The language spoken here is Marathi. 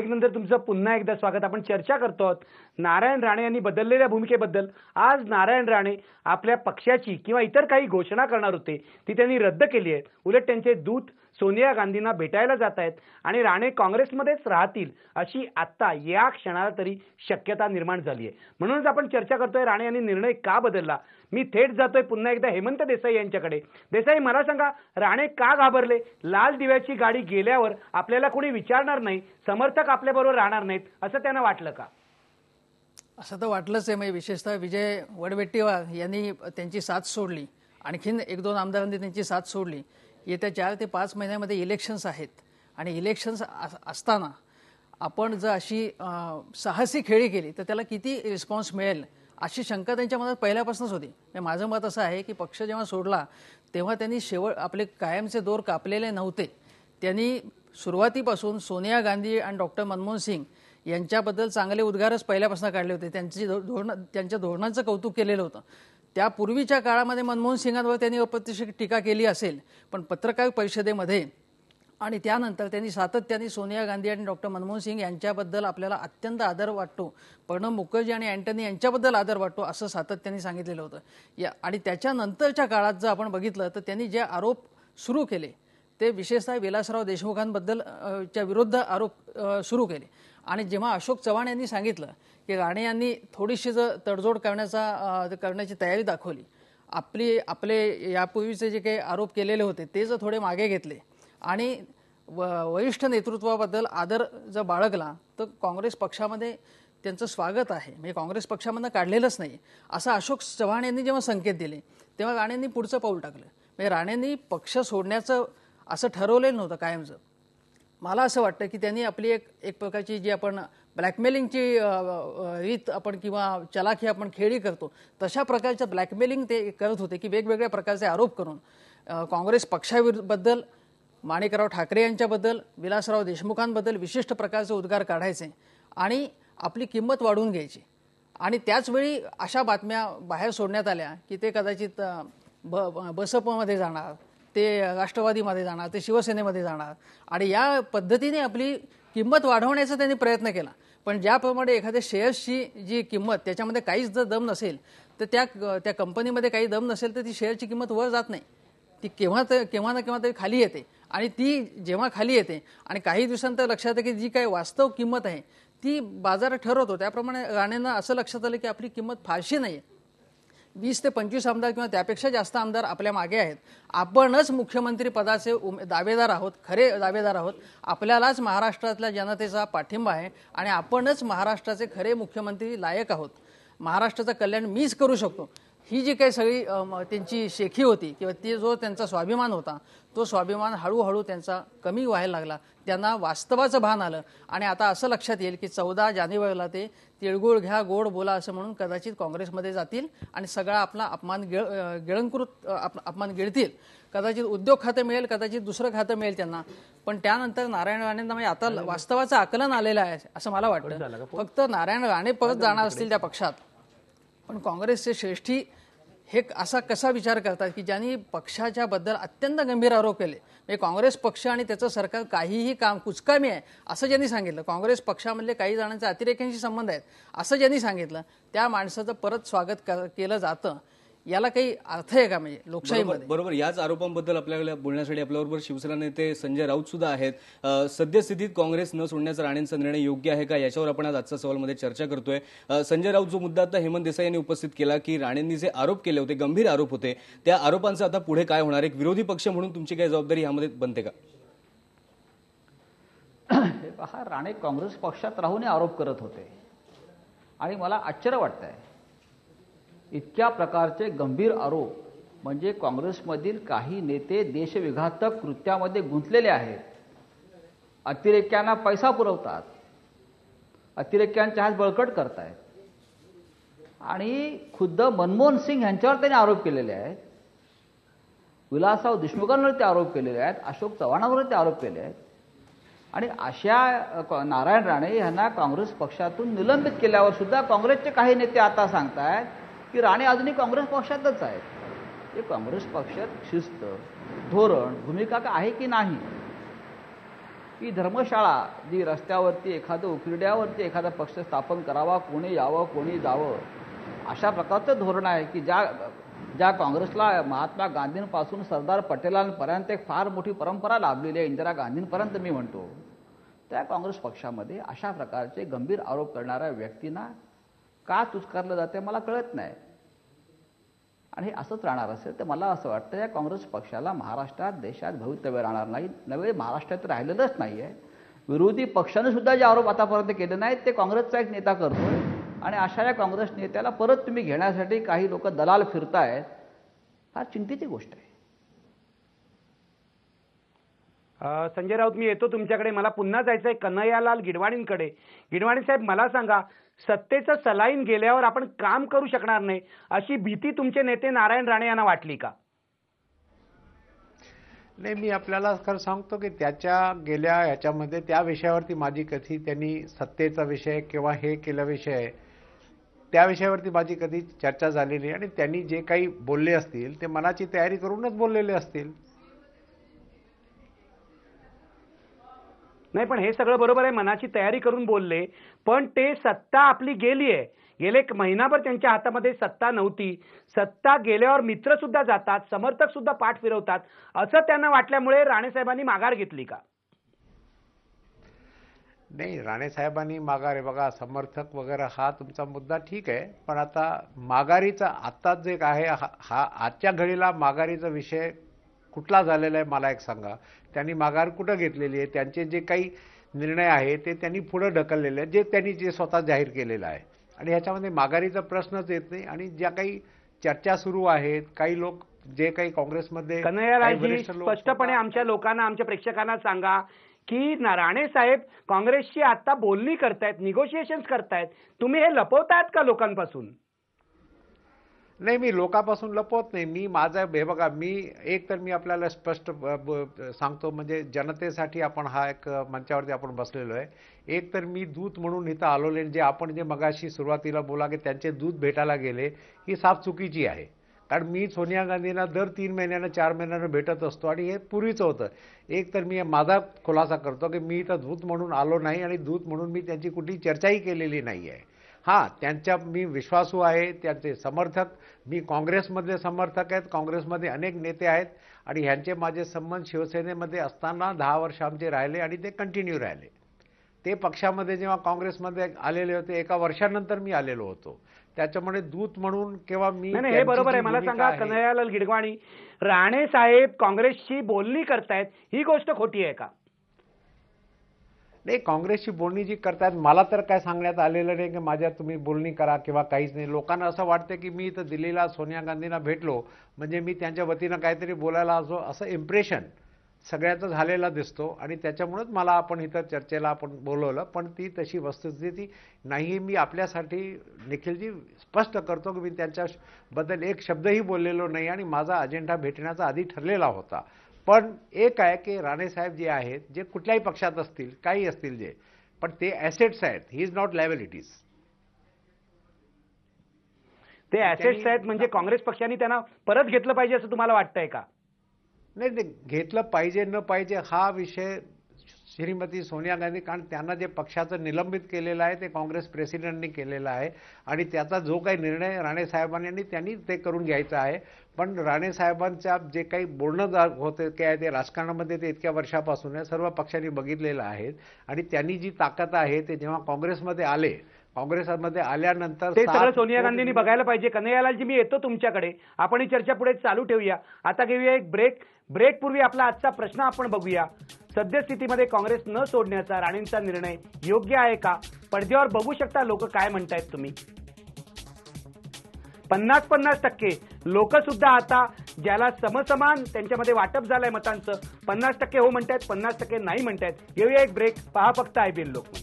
नंतर तुमचं पुन्हा एकदा स्वागत आपण चर्चा करतो आहोत नारायण राणे यांनी बदललेल्या भूमिकेबद्दल आज नारायण राणे आपल्या पक्षाची किंवा इतर काही घोषणा करणार होते ती त्यांनी रद्द केली आहे उलट त्यांचे दूत सोनिया गांधींना भेटायला जात आहेत आणि राणे काँग्रेसमध्येच राहतील अशी आत्ता या क्षणाला तरी शक्यता निर्माण झाली आहे म्हणूनच आपण चर्चा करतोय राणे यांनी निर्णय का बदलला मी थेट जातोय पुन्हा एकदा हेमंत देसाई यांच्याकडे देसाई मला सांगा राणे का घाबरले लाल दिव्याची गाडी गेल्यावर आपल्याला कोणी विचारणार नाही समर्थक आपल्याबरोबर राहणार नाहीत असं त्यांना वाटलं का असं तर वाटलंच आहे म्हणजे विशेषतः विजय वडवेट्टीवार यांनी त्यांची साथ सोडली आणखीन एक दोन आमदारांनी त्यांची साथ सोडली येत्या चार ते पाच महिन्यामध्ये इलेक्शन्स आहेत आणि इलेक्शन्स असताना आपण जर अशी साहसी खेळी केली तर त्याला किती रिस्पॉन्स मिळेल अशी शंका त्यांच्या मनात पहिल्यापासूनच होती म्हणजे माझं मत असं आहे की पक्ष जेव्हा सोडला तेव्हा त्यांनी शेवट आपले कायमचे दोर कापलेले नव्हते त्यांनी सुरुवातीपासून सोनिया गांधी आणि डॉक्टर मनमोहन सिंग यांच्याबद्दल चांगले उद्गारच पहिल्यापासून काढले होते त्यांची धोरण त्यांच्या धोरणांचं कौतुक केलेलं होतं त्यापूर्वीच्या काळामध्ये मनमोहन सिंगांवर त्यांनी अप्रत्यक्ष टीका केली असेल पण पत्रकार परिषदेमध्ये आणि त्यानंतर त्यांनी सातत्याने सोनिया गांधी आणि डॉक्टर मनमोहन सिंग यांच्याबद्दल आपल्याला अत्यंत आदर वाटतो प्रणब मुखर्जी आणि अँटनी यांच्याबद्दल आदर वाटतो असं सातत्याने सांगितलेलं होतं या आणि त्याच्यानंतरच्या काळात जर आपण बघितलं तर त्यांनी जे आरोप सुरू केले ते विशेषतः विलासराव देशमुखांबद्दल च्या विरुद्ध आरोप सुरू केले आणि जेव्हा अशोक चव्हाण यांनी सांगितलं की राणे यांनी थोडीशी जर तडजोड करण्याचा करण्याची तयारी दाखवली आपली आपले यापूर्वीचे जे काही आरोप केलेले होते ते जर थोडे मागे घेतले आणि व वरिष्ठ नेतृत्वाबद्दल आदर जर बाळगला तर काँग्रेस पक्षामध्ये त्यांचं स्वागत आहे म्हणजे काँग्रेस पक्षामधनं काढलेलंच नाही असं अशोक चव्हाण यांनी जेव्हा संकेत दिले तेव्हा राणेंनी पुढचं पाऊल टाकलं म्हणजे राणेंनी पक्ष सोडण्याचं असं ठरवलेलं नव्हतं कायमचं मला असं वाटतं की त्यांनी आपली एक एक प्रकारची जी आपण ब्लॅकमेलिंगची रीत आपण किंवा चलाखी आपण खेळी करतो तशा प्रकारचं ब्लॅकमेलिंग ते करत होते की वेगवेगळ्या प्रकारचे आरोप करून काँग्रेस पक्षाविरुद्धबद्दल माणिकराव ठाकरे यांच्याबद्दल विलासराव देशमुखांबद्दल विशिष्ट प्रकारचे उद्गार काढायचे आणि आपली किंमत वाढवून घ्यायची आणि त्याचवेळी अशा बातम्या बाहेर सोडण्यात आल्या की ते कदाचित ब बसपमध्ये जाणार ते राष्ट्रवादीमध्ये जाणार ते शिवसेनेमध्ये जाणार आणि या पद्धतीने आपली किंमत वाढवण्याचा त्यांनी प्रयत्न केला पण ज्याप्रमाणे एखाद्या शेअर्सची जी किंमत त्याच्यामध्ये काहीच जर दम नसेल तर त्या त्या कंपनीमध्ये काही दम नसेल तर ती शेअरची किंमत वर जात नाही ती केव्हा तर केव्हा ना केव्हा तरी खाली येते आणि ती जेव्हा खाली येते आणि काही दिवसांतर लक्षात येतं की जी काही वास्तव किंमत आहे ती बाजारात ठरवतो त्याप्रमाणे राणेंना असं लक्षात आलं की आपली किंमत फारशी नाही आहे वीस ते पंचवीस आमदार किंवा त्यापेक्षा जास्त आमदार आपल्या मागे आहेत आपणच मुख्यमंत्री पदाचे उम दावेदार आहोत खरे दावेदार आहोत आपल्यालाच महाराष्ट्रातल्या जनतेचा पाठिंबा आहे आणि आपणच महाराष्ट्राचे खरे मुख्यमंत्री लायक आहोत महाराष्ट्राचं कल्याण मीच करू शकतो ही जी काही सगळी त्यांची शेखी होती किंवा ते जो त्यांचा स्वाभिमान होता तो स्वाभिमान हळूहळू त्यांचा कमी व्हायला लागला त्यांना वास्तवाचं भान आलं आणि आता असं लक्षात येईल की चौदा जानेवारीला ते तिळगुळ घ्या गोड बोला असं म्हणून कदाचित काँग्रेसमध्ये जातील आणि सगळा आपला अपमान गिळ गिळंकृत अपमान गिळतील कदाचित उद्योग खातं मिळेल कदाचित दुसरं खातं मिळेल त्यांना पण त्यानंतर नारायण राणेंना म्हणजे आता वास्तवाचं आकलन आलेलं आहे असं मला वाटतं फक्त नारायण राणे परत जाणार असतील त्या पक्षात पण काँग्रेसचे श्रेष्ठी हे असा कसा विचार करतात की ज्यांनी पक्षाच्या बद्दल अत्यंत गंभीर आरोप केले म्हणजे काँग्रेस पक्ष आणि त्याचं सरकार काहीही काम कुचकामी आहे असं ज्यांनी सांगितलं काँग्रेस पक्षामधले काही जणांचे अतिरेक्यांशी संबंध आहेत असं ज्यांनी सांगितलं त्या माणसाचं परत स्वागत केलं जातं याला काही अर्थ आहे का म्हणजे लोकशाही बरोबर याच आरोपांबद्दल आपल्याला बोलण्यासाठी आपल्याबरोबर शिवसेना नेते संजय राऊत सुद्धा आहेत सद्यस्थितीत काँग्रेस न सोडण्याचा राणेंचा निर्णय योग्य आहे का याच्यावर आपण आज आजच्या सवालमध्ये चर्चा करतोय संजय राऊत जो मुद्दा आता हेमंत देसाई यांनी उपस्थित केला की राणेंनी जे आरोप केले होते गंभीर आरोप होते त्या आरोपांचा आता पुढे काय होणार एक विरोधी पक्ष म्हणून तुमची काय जबाबदारी यामध्ये बनते का हे राणे काँग्रेस पक्षात राहून आरोप करत होते आणि मला आश्चर्य वाटतंय इतक्या प्रकारचे गंभीर आरोप म्हणजे काँग्रेसमधील काही नेते देशविघातक कृत्यामध्ये गुंतलेले आहेत अतिरेक्यांना पैसा पुरवतात अतिरेक्यांच्या हात बळकट करतायत आणि खुद्द मनमोहन सिंग यांच्यावर त्यांनी आरोप केलेले आहेत विलासराव देशमुखांवर ते आरोप केलेले आहेत अशोक चव्हाणांवर ते आरोप केले आहेत आणि अशा नारायण राणे यांना काँग्रेस पक्षातून निलंबित केल्यावर सुद्धा काँग्रेसचे काही नेते आता सांगतायत की राणे अजूनही काँग्रेस पक्षातच आहेत ते काँग्रेस पक्षात शिस्त धोरण भूमिका का आहे की नाही ही धर्मशाळा जी रस्त्यावरती एखादं उकिरड्यावरती एखादा पक्ष स्थापन करावा कोणी यावं कोणी जावं अशा प्रकारचं धोरण आहे की ज्या ज्या काँग्रेसला महात्मा गांधींपासून सरदार पटेलांपर्यंत एक फार मोठी परंपरा लाभलेली आहे इंदिरा गांधींपर्यंत मी म्हणतो त्या काँग्रेस पक्षामध्ये अशा प्रकारचे गंभीर आरोप करणाऱ्या व्यक्तींना का तुचकारलं जाते मला कळत नाही आणि हे असंच राहणार असेल तर मला असं वाटतं या काँग्रेस पक्षाला महाराष्ट्रात देशात भवितव्य राहणार नाही नवे महाराष्ट्रात राहिलेलंच नाही आहे विरोधी पक्षानं सुद्धा जे आरोप आतापर्यंत केले नाहीत ते काँग्रेसचा एक नेता करतो आणि अशा या काँग्रेस नेत्याला परत तुम्ही घेण्यासाठी काही लोक दलाल फिरतायत फार चिंतेची गोष्ट आहे संजय राऊत मी येतो तुमच्याकडे मला पुन्हा जायचं आहे कन्हैयालाल गिडवाणींकडे गिडवाणी साहेब मला सांगा सत्तेचं सलाईन गेल्यावर आपण काम करू शकणार नाही अशी भीती तुमचे नेते नारायण राणे यांना वाटली का नाही मी आपल्याला खरं सांगतो की त्याच्या गेल्या याच्यामध्ये त्या विषयावरती माझी कधी त्यांनी सत्तेचा विषय किंवा हे केला विषय त्या विषयावरती माझी कधी चर्चा झालेली आणि त्यांनी जे काही बोलले असतील ते मनाची तयारी करूनच बोललेले असतील नाही पण हे सगळं बरोबर आहे मनाची तयारी करून बोलले पण ते सत्ता आपली गेली आहे गेले एक महिनाभर त्यांच्या हातामध्ये सत्ता नव्हती सत्ता गेल्यावर मित्र सुद्धा जातात समर्थक सुद्धा पाठ फिरवतात असं त्यांना वाटल्यामुळे राणेसाहेबांनी माघार घेतली का नाही राणेसाहेबांनी माघार बघा समर्थक वगैरे हा तुमचा मुद्दा ठीक आहे पण आता माघारीचा आत्ताच जे आहे हा आजच्या घडीला माघारीचा विषय कुठला झालेला आहे मला एक सांगा त्यांनी माघार कुठं घेतलेली आहे त्यांचे जे काही निर्णय आहे ते त्यांनी पुढं ढकललेले आहेत जे त्यांनी जे स्वतः जाहीर केलेलं आहे आणि ह्याच्यामध्ये माघारीचा प्रश्नच येत नाही आणि ज्या काही चर्चा सुरू आहेत काही लोक जे काही काँग्रेसमध्ये स्पष्टपणे आमच्या लोकांना आमच्या प्रेक्षकांना सांगा की राणे साहेब काँग्रेसची आता बोलणी करतायत निगोशिएशन्स करतायत तुम्ही हे लपवतायत का लोकांपासून नाही मी लोकापासून लपवत नाही मी माझं हे बघा मी एक तर मी आपल्याला स्पष्ट सांगतो म्हणजे जनतेसाठी आपण हा एक मंचावरती आपण बसलेलो आहे एक तर मी दूत म्हणून इथं आलोले जे आपण जे मगाशी सुरुवातीला बोला की त्यांचे दूत भेटायला गेले ही साफ चुकीची आहे कारण मी सोनिया गांधींना दर तीन महिन्यानं चार महिन्यानं भेटत असतो आणि हे पूर्वीचं होतं एक तर मी माझा खुलासा करतो की मी इथं दूत म्हणून आलो नाही आणि दूत म्हणून मी त्यांची कुठली चर्चाही केलेली नाही आहे हां त्यांच्या मी विश्वासू आहे त्यांचे समर्थक मी काँग्रेसमधले समर्थक आहेत काँग्रेसमध्ये अनेक नेते आहेत आणि ह्यांचे माझे संबंध शिवसेनेमध्ये असताना दहा वर्ष आमचे राहिले आणि ते कंटिन्यू राहिले ते पक्षामध्ये जेव्हा काँग्रेसमध्ये आलेले होते एका वर्षानंतर मी आलेलो होतो त्याच्यामुळे दूत म्हणून किंवा मी हे बरोबर आहे मला सांगा कन्हैयालाल गिडवाणी राणे साहेब काँग्रेसची बोलणी करतायत ही गोष्ट खोटी आहे का नाही काँग्रेसची बोलणी जी करतायत मला तर काय सांगण्यात आलेलं नाही की माझ्या तुम्ही बोलणी करा किंवा काहीच नाही लोकांना असं वाटतं की मी इथं दिल्लीला सोनिया गांधींना भेटलो म्हणजे मी त्यांच्या वतीनं काहीतरी बोलायला असो असं इम्प्रेशन सगळ्याचं झालेला दिसतो आणि त्याच्यामुळंच मला आपण इथं चर्चेला आपण बोलवलं पण ती तशी वस्तुस्थिती नाही मी आपल्यासाठी निखिलजी स्पष्ट करतो की मी त्यांच्याबद्दल एक शब्दही बोललेलो नाही आणि माझा अजेंडा भेटण्याचा आधी ठरलेला होता पण एक आहे की राणेसाहेब जे आहेत जे कुठल्याही पक्षात असतील काही असतील जे पण ते ॲसेट्स आहेत ही इज नॉट लायबिलिटीज ते ऍसेट्स आहेत म्हणजे काँग्रेस पक्षाने त्यांना परत घेतलं पाहिजे असं तुम्हाला वाटतंय का नाही घेतलं पाहिजे न पाहिजे हा विषय श्रीमती सोनिया गांधी कारण त्यांना जे पक्षाचं निलंबित केलेलं आहे ते काँग्रेस प्रेसिडेंटनी केलेलं आहे आणि त्याचा जो काही निर्णय राणे साहेबांनी त्यांनी ते करून घ्यायचा आहे पण राणे साहेबांच्या जे काही बोलणं होतं काय ते राजकारणामध्ये ते इतक्या वर्षापासून आहे सर्व पक्षांनी बघितलेलं आहे आणि त्यांनी जी ताकद आहे ते जेव्हा काँग्रेसमध्ये आले काँग्रेसमध्ये आल्यानंतर ते सगळं सोनिया गांधींनी बघायला पाहिजे कन्हैयालालजी मी येतो तुमच्याकडे आपण ही चर्चा पुढे चालू ठेवूया आता घेऊया एक ब्रेक ब्रेकपूर्वी आपला आजचा प्रश्न आपण बघूया सद्यस्थितीमध्ये काँग्रेस न सोडण्याचा राणेंचा निर्णय योग्य आहे का पडद्यावर बघू शकता लोक काय म्हणतायत तुम्ही पन्नास पन्नास टक्के लोक सुद्धा आता ज्याला समसमान त्यांच्यामध्ये वाटप झालंय मतांचं पन्नास टक्के हो म्हणतायत पन्नास टक्के नाही म्हणतायत येऊया एक ब्रेक पहा फक्त आयबीएल लोक